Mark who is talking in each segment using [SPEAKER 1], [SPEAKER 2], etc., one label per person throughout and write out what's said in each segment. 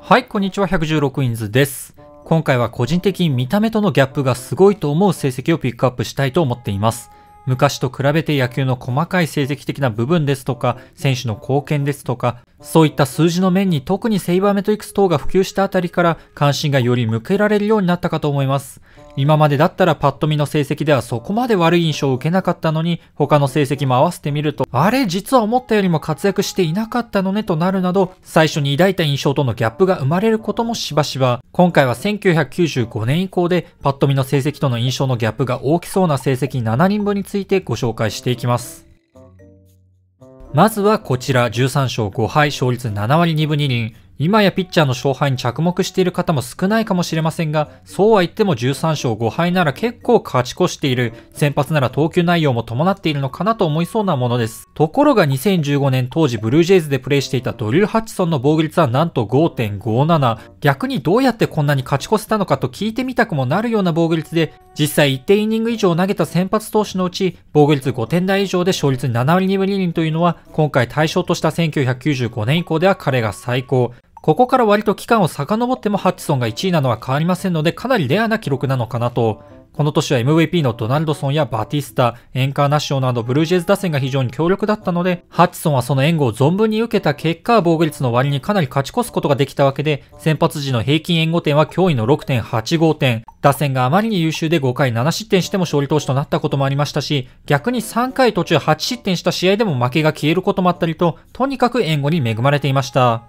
[SPEAKER 1] はい、こんにちは、116インズです。今回は個人的に見た目とのギャップがすごいと思う成績をピックアップしたいと思っています。昔と比べて野球の細かい成績的な部分ですとか、選手の貢献ですとか、そういった数字の面に特にセイバーメトリクス等が普及したあたりから関心がより向けられるようになったかと思います。今までだったらパッと見の成績ではそこまで悪い印象を受けなかったのに、他の成績も合わせてみると、あれ実は思ったよりも活躍していなかったのねとなるなど、最初に抱いた印象とのギャップが生まれることもしばしば、今回は1995年以降でパッと見の成績との印象のギャップが大きそうな成績7人分についてご紹介していきます。まずはこちら、13勝5敗、勝率7割2分2厘、今やピッチャーの勝敗に着目している方も少ないかもしれませんが、そうは言っても13勝5敗なら結構勝ち越している、先発なら投球内容も伴っているのかなと思いそうなものです。ところが2015年当時ブルージェイズでプレイしていたドリル・ハッチソンの防御率はなんと5.57。逆にどうやってこんなに勝ち越せたのかと聞いてみたくもなるような防御率で、実際一定イニング以上投げた先発投手のうち、防御率5点台以上で勝率7割2分2厘というのは、今回対象とした1995年以降では彼が最高。ここから割と期間を遡ってもハッチソンが1位なのは変わりませんので、かなりレアな記録なのかなと。この年は MVP のドナルドソンやバティスタ、エンカーナッションなどブルージェイズ打線が非常に強力だったので、ハッチソンはその援護を存分に受けた結果、防御率の割にかなり勝ち越すことができたわけで、先発時の平均援護点は驚異の6.85点。打線があまりに優秀で5回7失点しても勝利投手となったこともありましたし、逆に3回途中8失点した試合でも負けが消えることもあったりと、とにかく援護に恵まれていました。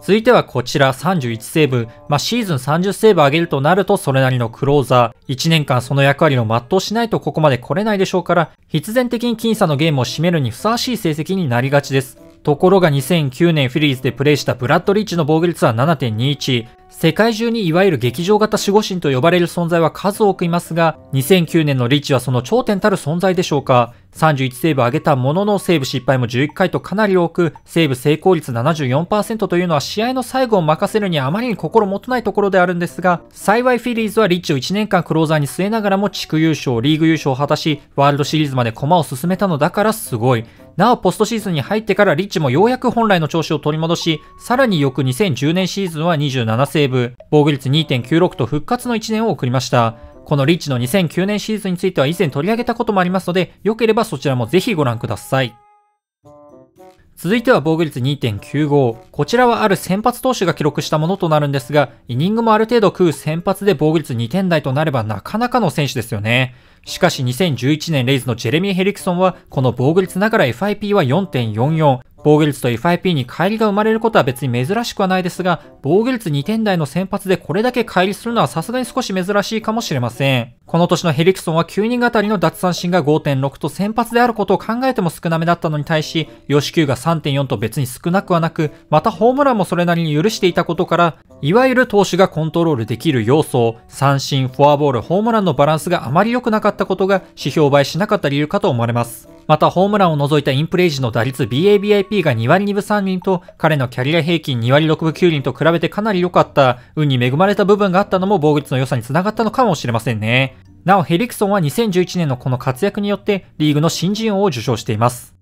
[SPEAKER 1] 続いてはこちら31セーブ。まあ、シーズン30セーブ上げるとなるとそれなりのクローザー。1年間その役割を全うしないとここまで来れないでしょうから、必然的に僅差のゲームを占めるにふさわしい成績になりがちです。ところが2009年フィリーズでプレーしたブラッドリッチの防御率は7.21。世界中にいわゆる劇場型守護神と呼ばれる存在は数多くいますが、2009年のリッチはその頂点たる存在でしょうか。31セーブ上げたもののセーブ失敗も11回とかなり多く、セーブ成功率74%というのは試合の最後を任せるにあまりに心もとないところであるんですが、幸いフィリーズはリッチを1年間クローザーに据えながらも地区優勝、リーグ優勝を果たし、ワールドシリーズまで駒を進めたのだからすごい。なおポストシーズンに入ってからリッチもようやく本来の調子を取り戻し、さらに翌2010年シーズンは27セーブ、防御率2.96と復活の1年を送りました。このリッチの2009年シーズンについては以前取り上げたこともありますので、良ければそちらもぜひご覧ください。続いては防御率2.95。こちらはある先発投手が記録したものとなるんですが、イニングもある程度食う先発で防御率2点台となればなかなかの選手ですよね。しかし2011年レイズのジェレミー・ヘリクソンは、この防御率ながら FIP は4.44、防御率と FIP に乖離が生まれることは別に珍しくはないですが、防御率2点台の先発でこれだけ乖離するのはさすがに少し珍しいかもしれません。この年のヘリクソンは9人あたりの脱三振が5.6と先発であることを考えても少なめだったのに対し、試球が3.4と別に少なくはなく、またホームランもそれなりに許していたことから、いわゆる投手がコントロールできる要素、三振、フォアボール、ホームランのバランスがあまり良くなかったことが指標倍しなかった理由かと思われます。またホームランを除いたインプレイ時の打率 BABIP が2割2分3厘と彼のキャリア平均2割6分9厘と比べてかなり良かった運に恵まれた部分があったのも防御率の良さにつながったのかもしれませんね。なお、ヘリクソンは2011年のこの活躍によってリーグの新人王を受賞しています。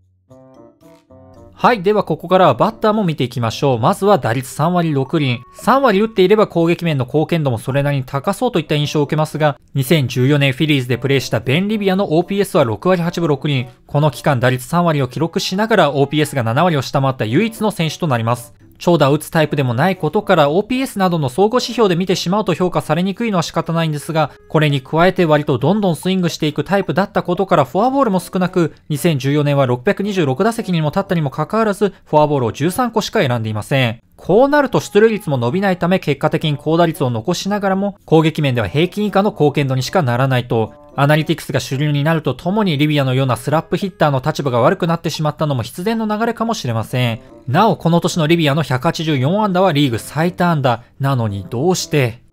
[SPEAKER 1] はい。では、ここからはバッターも見ていきましょう。まずは打率3割6厘。3割打っていれば攻撃面の貢献度もそれなりに高そうといった印象を受けますが、2014年フィリーズでプレーしたベン・リビアの OPS は6割8分6厘。この期間打率3割を記録しながら OPS が7割を下回った唯一の選手となります。長打を打つタイプでもないことから OPS などの総合指標で見てしまうと評価されにくいのは仕方ないんですが、これに加えて割とどんどんスイングしていくタイプだったことからフォアボールも少なく、2014年は626打席にも立ったにもかかわらず、フォアボールを13個しか選んでいません。こうなると出塁率も伸びないため結果的に高打率を残しながらも攻撃面では平均以下の貢献度にしかならないとアナリティクスが主流になるとともにリビアのようなスラップヒッターの立場が悪くなってしまったのも必然の流れかもしれません。なお、この年のリビアの184安打はリーグ最多ダー。なのにどうして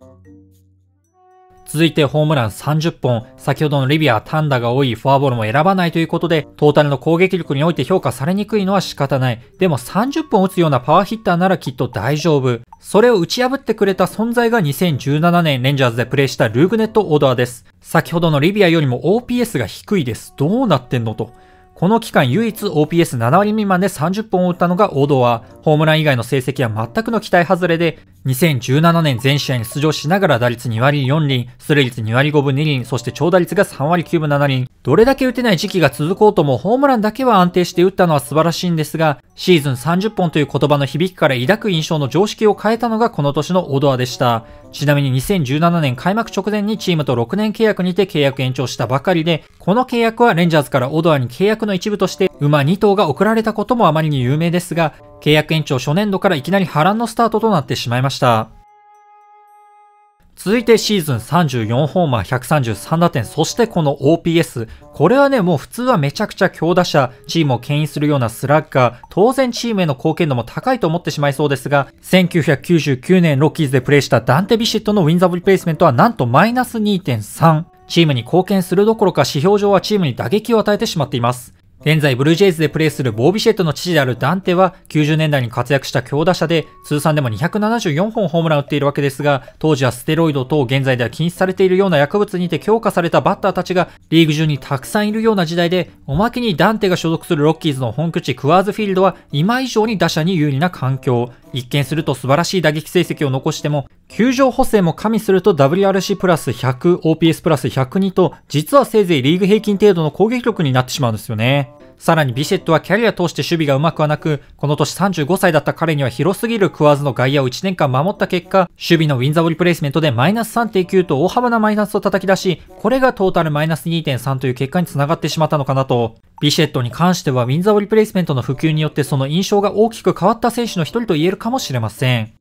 [SPEAKER 1] 続いてホームラン30本、先ほどのリビア、単打が多い、フォアボールも選ばないということで、トータルの攻撃力において評価されにくいのは仕方ない。でも30本打つようなパワーヒッターならきっと大丈夫。それを打ち破ってくれた存在が2017年レンジャーズでプレイしたルーグネット・オーダーです。先ほどのリビアよりも OPS が低いです。どうなってんのと。この期間唯一 OPS7 割未満で30本を打ったのがオドア。ホームラン以外の成績は全くの期待外れで、2017年全試合に出場しながら打率2割4厘、スレ率2割5分2厘、そして長打率が3割9分7厘。どれだけ打てない時期が続こうともホームランだけは安定して打ったのは素晴らしいんですが、シーズン30本という言葉の響きから抱く印象の常識を変えたのがこの年のオドアでした。ちなみに2017年開幕直前にチームと6年契約にて契約延長したばかりで、この契約はレンジャーズからオドアに契約の一部として馬2頭が送られたこともあまりに有名ですが、契約延長初年度からいきなり波乱のスタートとなってしまいました。続いてシーズン34ホーマー133打点、そしてこの OPS。これはね、もう普通はめちゃくちゃ強打者、チームを牽引するようなスラッガー、当然チームへの貢献度も高いと思ってしまいそうですが、1999年ロッキーズでプレーしたダンテ・ビシットのウィンザブリプレイスメントはなんとマイナス2.3。チームに貢献するどころか指標上はチームに打撃を与えてしまっています。現在ブルージェイズでプレーするボービシェットの父であるダンテは90年代に活躍した強打者で通算でも274本ホームランを打っているわけですが当時はステロイド等現在では禁止されているような薬物にて強化されたバッターたちがリーグ中にたくさんいるような時代でおまけにダンテが所属するロッキーズの本拠地クワーズフィールドは今以上に打者に有利な環境一見すると素晴らしい打撃成績を残しても、球場補正も加味すると WRC プラス100、OPS プラス102と、実はせいぜいリーグ平均程度の攻撃力になってしまうんですよね。さらにビシェットはキャリア通して守備がうまくはなく、この年35歳だった彼には広すぎる食わずの外野を1年間守った結果、守備のウィンザボリプレイスメントでマイナス3.9と大幅なマイナスを叩き出し、これがトータルマイナス2.3という結果につながってしまったのかなと。ビシェットに関してはウィンザボリプレイスメントの普及によってその印象が大きく変わった選手の一人と言えるかもしれません。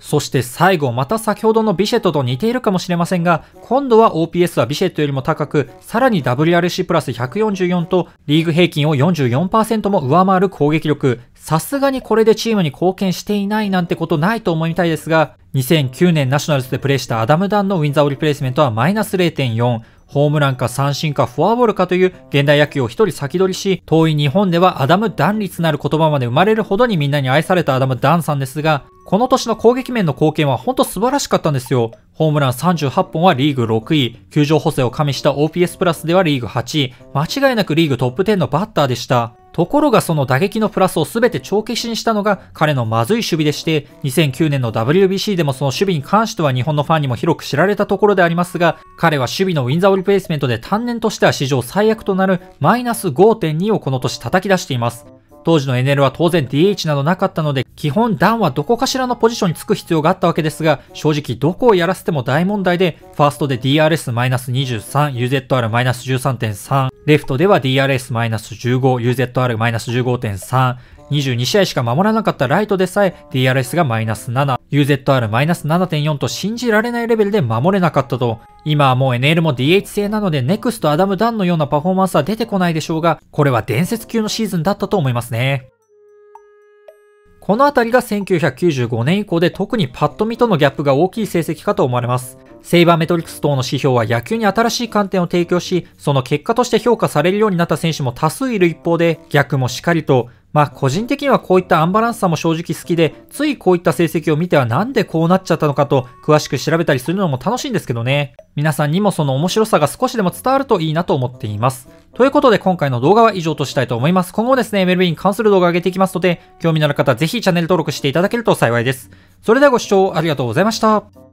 [SPEAKER 1] そして最後、また先ほどのビシェットと似ているかもしれませんが、今度は OPS はビシェットよりも高く、さらに WRC プラス144と、リーグ平均を44%も上回る攻撃力。さすがにこれでチームに貢献していないなんてことないと思いたいですが、2009年ナショナルズでプレイしたアダム・ダンのウィンザー・オリプレイスメントはマイナス0.4。ホームランか三振かフォアボールかという現代野球を一人先取りし、遠い日本ではアダム・ダン率なる言葉まで生まれるほどにみんなに愛されたアダム・ダンさんですが、この年の攻撃面の貢献はほんと素晴らしかったんですよ。ホームラン38本はリーグ6位、球場補正を加味した OPS プラスではリーグ8位、間違いなくリーグトップ10のバッターでした。ところがその打撃のプラスを全て帳消しにしたのが彼のまずい守備でして、2009年の WBC でもその守備に関しては日本のファンにも広く知られたところでありますが、彼は守備のウィンザーリプレイスメントで単年としては史上最悪となるマイナス5.2をこの年叩き出しています。当時の NL は当然 DH などなかったので、基本ダンはどこかしらのポジションにつく必要があったわけですが、正直どこをやらせても大問題で、ファーストで DRS-23、UZR-13.3、レフトでは DRS-15、UZR-15.3、22試合しか守らなかったライトでさえ DRS が7、UZR 7.4と信じられないレベルで守れなかったと、今はもう NL も DH 制なので、ネクストアダム・ダンのようなパフォーマンスは出てこないでしょうが、これは伝説級のシーズンだったと思いますね。このあたりが1995年以降で特にパッと見とのギャップが大きい成績かと思われます。セイバーメトリクス等の指標は野球に新しい観点を提供し、その結果として評価されるようになった選手も多数いる一方で、逆もしっかりとまあ個人的にはこういったアンバランスさも正直好きで、ついこういった成績を見てはなんでこうなっちゃったのかと詳しく調べたりするのも楽しいんですけどね。皆さんにもその面白さが少しでも伝わるといいなと思っています。ということで今回の動画は以上としたいと思います。今後ですね、MLB に関する動画を上げていきますので、興味のある方ぜひチャンネル登録していただけると幸いです。それではご視聴ありがとうございました。